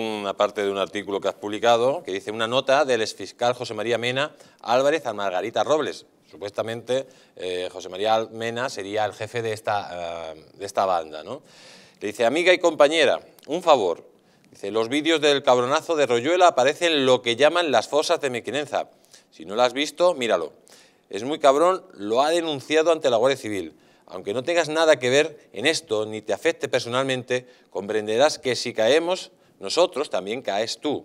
Una parte de un artículo que has publicado que dice una nota del exfiscal José María Mena Álvarez a Margarita Robles. Supuestamente eh, José María Mena sería el jefe de esta, eh, de esta banda. ¿no? Le dice, amiga y compañera, un favor. Dice, los vídeos del cabronazo de Royuela aparecen lo que llaman las fosas de Mequinenza. Si no lo has visto, míralo. Es muy cabrón, lo ha denunciado ante la Guardia Civil. Aunque no tengas nada que ver en esto, ni te afecte personalmente, comprenderás que si caemos nosotros, también caes tú.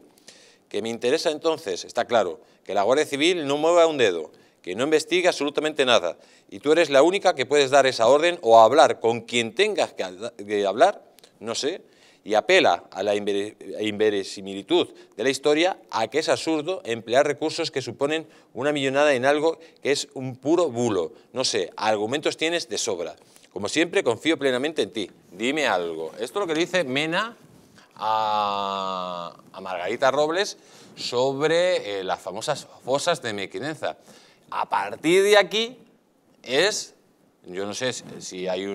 Que me interesa entonces, está claro, que la Guardia Civil no mueva un dedo, que no investigue absolutamente nada, y tú eres la única que puedes dar esa orden o hablar con quien tengas que hablar, no sé, y apela a la inverosimilitud de la historia a que es absurdo emplear recursos que suponen una millonada en algo que es un puro bulo. No sé, argumentos tienes de sobra. Como siempre, confío plenamente en ti. Dime algo. Esto lo que dice Mena a, Margarita Robles sobre eh, las famosas fosas de Mequinenza. A partir de aquí es, yo no sé si hay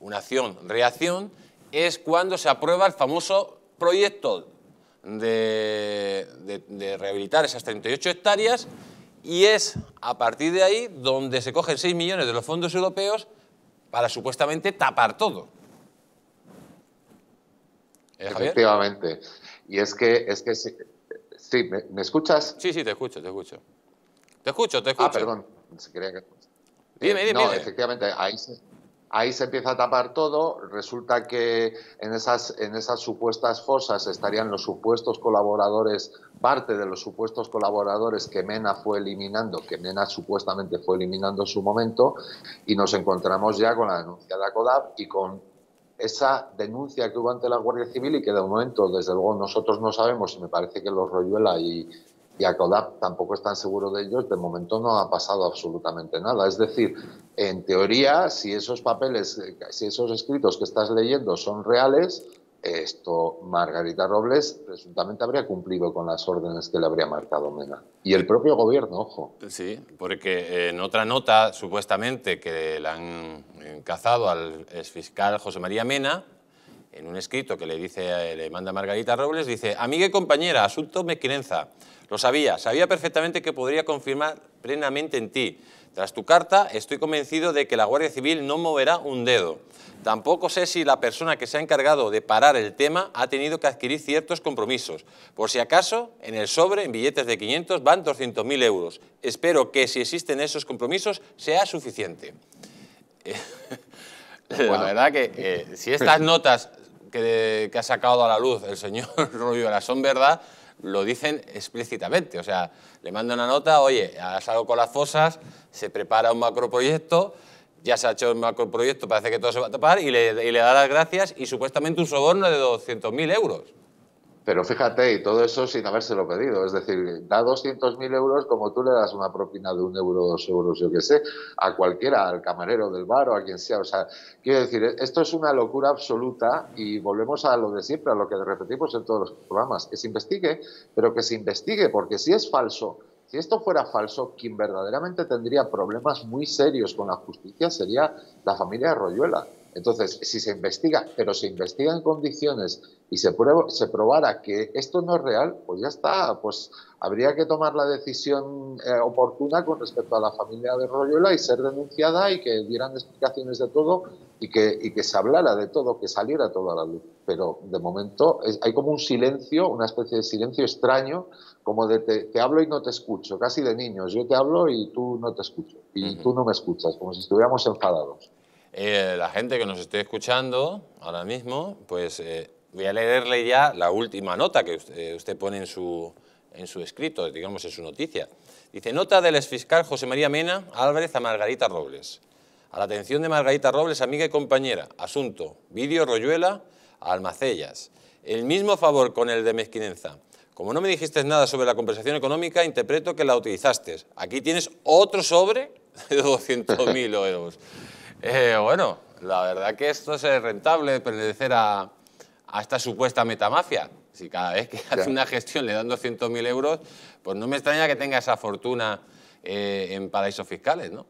una acción, reacción, es cuando se aprueba el famoso proyecto de, de rehabilitar esas 38 hectáreas y es a partir de ahí donde se cogen 6 millones de los fondos europeos para supuestamente tapar todo. Efectivamente. Y es que, es que sí, ¿me, escuchas? Sí, sí, te escucho, te escucho. Te escucho, te ah, escucho. Ah, perdón, Dime, dime. Eh, no, efectivamente, ahí se, ahí se empieza a tapar todo. Resulta que en esas, en esas supuestas fosas estarían los supuestos colaboradores, parte de los supuestos colaboradores que Mena fue eliminando, que Mena supuestamente fue eliminando en su momento, y nos encontramos ya con la denuncia de la ACODAP y con esa denuncia que hubo ante la Guardia Civil y que de momento, desde luego, nosotros no sabemos y me parece que los Royuela y, y tampoco están seguros de ellos, de momento no ha pasado absolutamente nada. Es decir, en teoría, si esos papeles, si esos escritos que estás leyendo son reales, esto, Margarita Robles presuntamente habría cumplido con las órdenes que le habría marcado Mena. Y el propio gobierno, ojo. Sí, porque eh, en otra nota, supuestamente, que le han cazado al exfiscal José María Mena, en un escrito que le, dice, eh, le manda Margarita Robles, dice, amiga y compañera, asunto mequinenza, lo sabía, sabía perfectamente que podría confirmar plenamente en ti. Tras tu carta, estoy convencido de que la Guardia Civil no moverá un dedo. Tampoco sé si la persona que se ha encargado de parar el tema ha tenido que adquirir ciertos compromisos. Por si acaso, en el sobre, en billetes de 500, van 200.000 euros. Espero que si existen esos compromisos sea suficiente. Bueno, la verdad que eh, si estas notas que, ha sacado a la luz el señor Rubio son verdad, lo dicen explícitamente. O sea, le manda una nota, oye, ha salido con las fosas, se prepara un macroproyecto, ya se ha hecho un macroproyecto, parece que todo se va a tapar, y le, y le da las gracias y supuestamente un soborno de 200.000 euros. Pero fíjate, y todo eso sin habérselo pedido. Es decir, da 200.000 euros como tú le das una propina de un euro, dos euros, yo qué sé, a cualquiera, al camarero del bar o a quien sea. O sea, quiero decir, esto es una locura absoluta y volvemos a lo de siempre, a lo que repetimos en todos los programas. Que se investigue, pero que se investigue, porque si es falso, si esto fuera falso, quien verdaderamente tendría problemas muy serios con la justicia sería la familia Royuela entonces, si se investiga, pero se investiga en condiciones y se, se probara que esto no es real, pues ya está, pues habría que tomar la decisión eh, oportuna con respecto a la familia de Royola y ser denunciada y que dieran explicaciones de todo y que, se hablara de todo, que saliera todo a la luz. Pero de momento hay como un silencio, una especie de silencio extraño, como de te, hablo y no te escucho, casi de niños, yo te hablo y tú no te escucho, y tú no me escuchas, como si estuviéramos enfadados. Eh, la gente que nos esté escuchando ahora mismo, pues eh, voy a leerle ya la última nota que eh, usted, pone en su, en su escrito, digamos en su noticia. Dice, nota del fiscal José María Mena Álvarez a Margarita Robles. A la atención de Margarita Robles, amiga y compañera, asunto, vídeo Royuela Almacellas. El mismo favor con el de mezquinenza. Como no me dijiste nada sobre la compensación económica, interpreto que la utilizaste. Aquí tienes otro sobre de 200.000 euros. Eh, bueno, la verdad que esto es eh, rentable pertenecer a, esta supuesta metamafia. Si cada vez que hace una gestión le dan 200.000 euros, pues no me extraña que tenga esa fortuna eh, en paraísos fiscales, ¿no?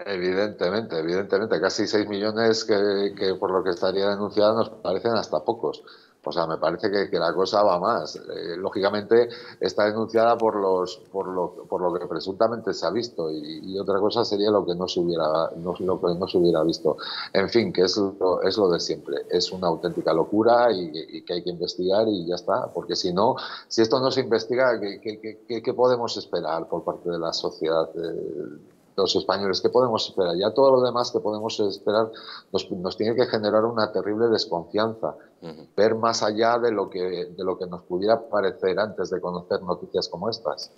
Evidentemente, evidentemente. Casi 6 millones que, que por lo que estaría denunciado nos parecen hasta pocos. O sea, me parece que, la cosa va más. Eh, lógicamente está denunciada por, los, por, lo, por lo que presuntamente se ha visto y, otra cosa sería lo que no se hubiera, lo no hubiera visto. En fin, que es lo, es lo de siempre. Es una auténtica locura y, que hay que investigar y ya está. Porque si no, si esto no se investiga, ¿qué, podemos esperar por parte de la sociedad? Eh, los españoles. ¿Qué podemos esperar? Ya todo lo demás que podemos esperar nos, tiene que generar una terrible desconfianza. Ver más allá de lo, que, de lo que nos pudiera parecer antes de conocer noticias como estas.